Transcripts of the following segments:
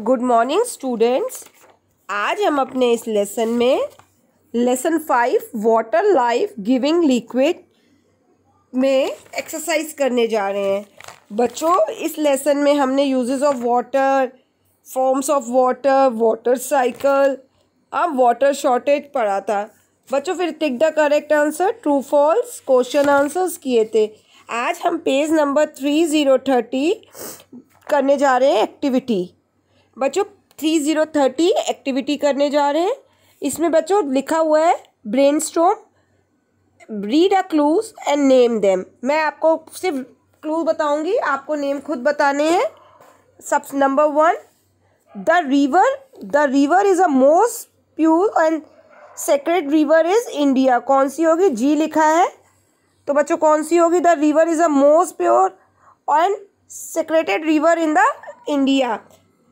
good morning students आज हम अपने इस लेसन में lesson five water life giving liquid में एक्सरसाइज करने जा रहे हैं बच्चों इस लेसन में हमने uses of water forms of water water cycle अब वाटर शॉर्टेज पढ़ा था बच्चों फिर tick the correct answer true false question answers किए थे आज हम page number three zero thirty करने जा रहे हैं एक्टिविटी बच्चों थ्री ज़ीरो थर्टी एक्टिविटी करने जा रहे हैं इसमें बच्चों लिखा हुआ है brain storm read a clues and name them मैं आपको सिर्फ क्लू बताऊंगी आपको नेम खुद बताने हैं सब number one the river the river is a most pure and sacred river is India कौन सी होगी जी लिखा है तो बच्चों कौन सी होगी the river is a most pure and sacred river in the India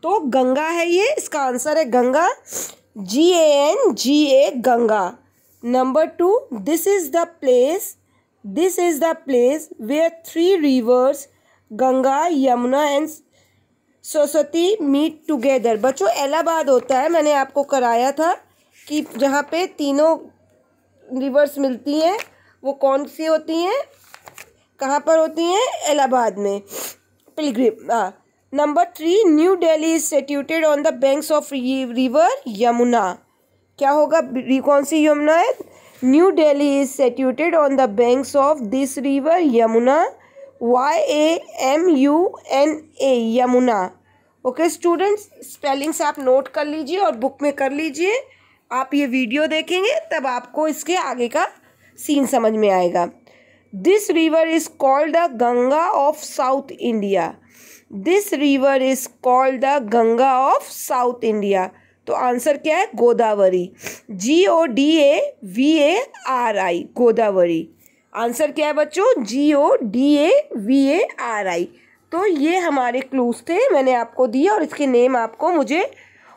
तो गंगा है ये इसका आंसर है Ganga G A N G A Ganga number two this is the place this is the place where three rivers Ganga Yamuna and Saraswati meet together बच्चों इलाहाबाद होता है मैंने आपको कराया था कि जहाँ पे तीनों रिवर्स मिलती हैं वो कौन सी होती हैं कहाँ पर होती हैं इलाहाबाद में pilgrim number three New Delhi is situated on the banks of river Yamuna क्या होगा कौन सी यमुना है New Delhi is situated on the banks of this river Yamuna Y A M U N A Yamuna okay students spellings आप नोट कर लीजिए और बुक में कर लीजिए आप ये वीडियो देखेंगे तब आपको इसके आगे का सीन समझ में आएगा this river is called the Ganga of South India this river is called the Ganga of South India तो आंसर क्या है Godavari G O D A V A R I Godavari answer क्या है बच्चों G O D A V A R I तो ये हमारे clues थे मैंने आपको दिए और इसके नेम आपको मुझे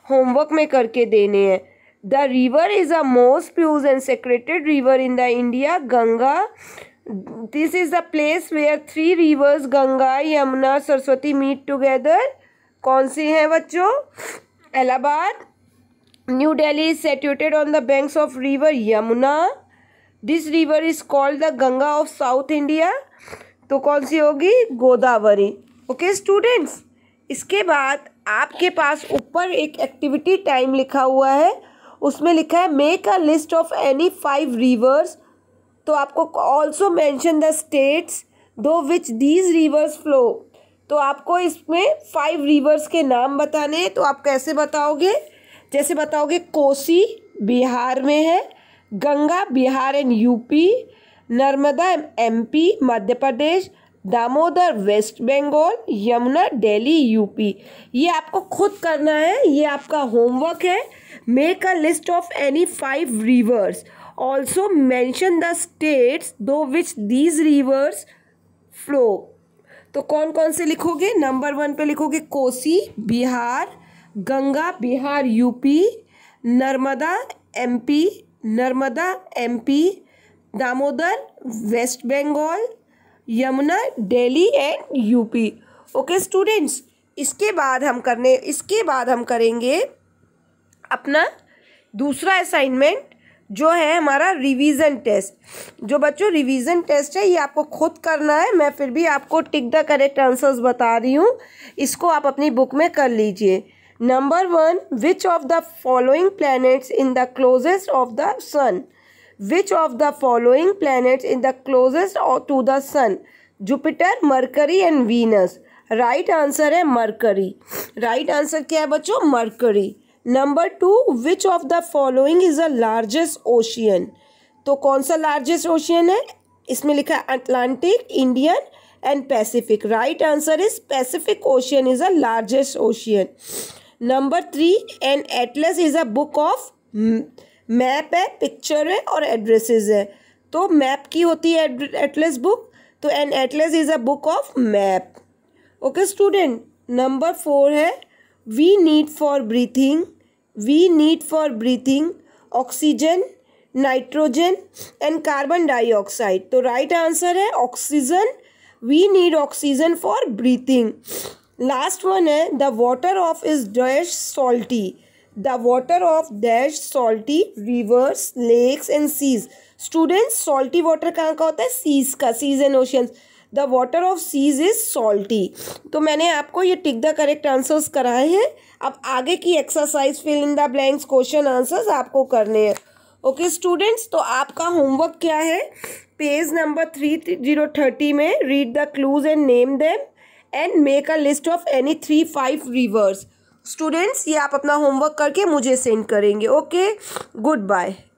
होमवर्क में करके देने हैं the river is a most pure and sacred river in the India Ganga this is the place where three rivers Ganga Yamuna Saraswati meet together कौन सी हैं बच्चों Allahabad New Delhi is situated on the banks of river Yamuna this river is called the Ganga of South India तो कौन सी होगी Godavari okay students इसके बाद आपके पास ऊपर एक एक्टिविटी टाइम लिखा हुआ है उसमें लिखा है make a list of any five rivers तो आपको also mention the states to which these rivers flow तो आपको इसमें फाइव रिवर्स के नाम बताने हैं तो आप कैसे बताओगे जैसे बताओगे कोसी बिहार में है Ganga Bihar and UP Narmada MP Madhya Pradesh Damodar West Bengal Yamuna Delhi UP ये आपको खुद करना है ये आपका होमवर्क है make a list of any five rivers also mention the states to which these rivers flow तो कौन कौन से लिखोगे नंबर वन पे लिखोगे Kosi Bihar Ganga Bihar UP Narmada MP Narmada MP Damodar West Bengal Yamuna Delhi and UP okay students इसके बाद हम करने इसके बाद हम करेंगे अपना दूसरा असाइनमेंट जो है हमारा रिवीजन टेस्ट जो बच्चों रिवीजन टेस्ट है ये आपको खुद करना है मैं फिर भी आपको टिक द करेक्ट आंसर्स बता रही हूँ इसको आप अपनी बुक में कर लीजिए number one which of the following planets in the closest of the sun which of the following planets in the closest to the sun Jupiter Mercury and Venus right answer है Mercury right answer क्या है बच्चों Mercury number two which of the following is a largest ocean तो कौन सा largest ocean है इसमें लिखा है Atlantic Indian and Pacific right answer is Pacific ocean is a largest ocean number three an atlas is a book of map है picture है और एड्रेसेस है तो मैप की होती है एटलेस बुक तो an atlas is a book of map okay student number four है we need for breathing we need for breathing oxygen nitrogen and carbon dioxide तो राइट आंसर है oxygen we need oxygen for breathing last one है the water of is dash salty the water of dash salty rivers lakes and seas students salty water कहाँ का होता है seas का seas and oceans the water of seas is salty तो मैंने आपको ये टिक द करेक्ट आंसर्स कराए हैं अब आगे की exercise fill in the blanks question answers आपको करने हैं ओके okay, स्टूडेंट्स तो आपका होमवर्क क्या है page number three zero thirty में read the clues and name them and make a list of any three five rivers students ये आप अपना होमवर्क करके मुझे सेंड करेंगे ओके गुड बाय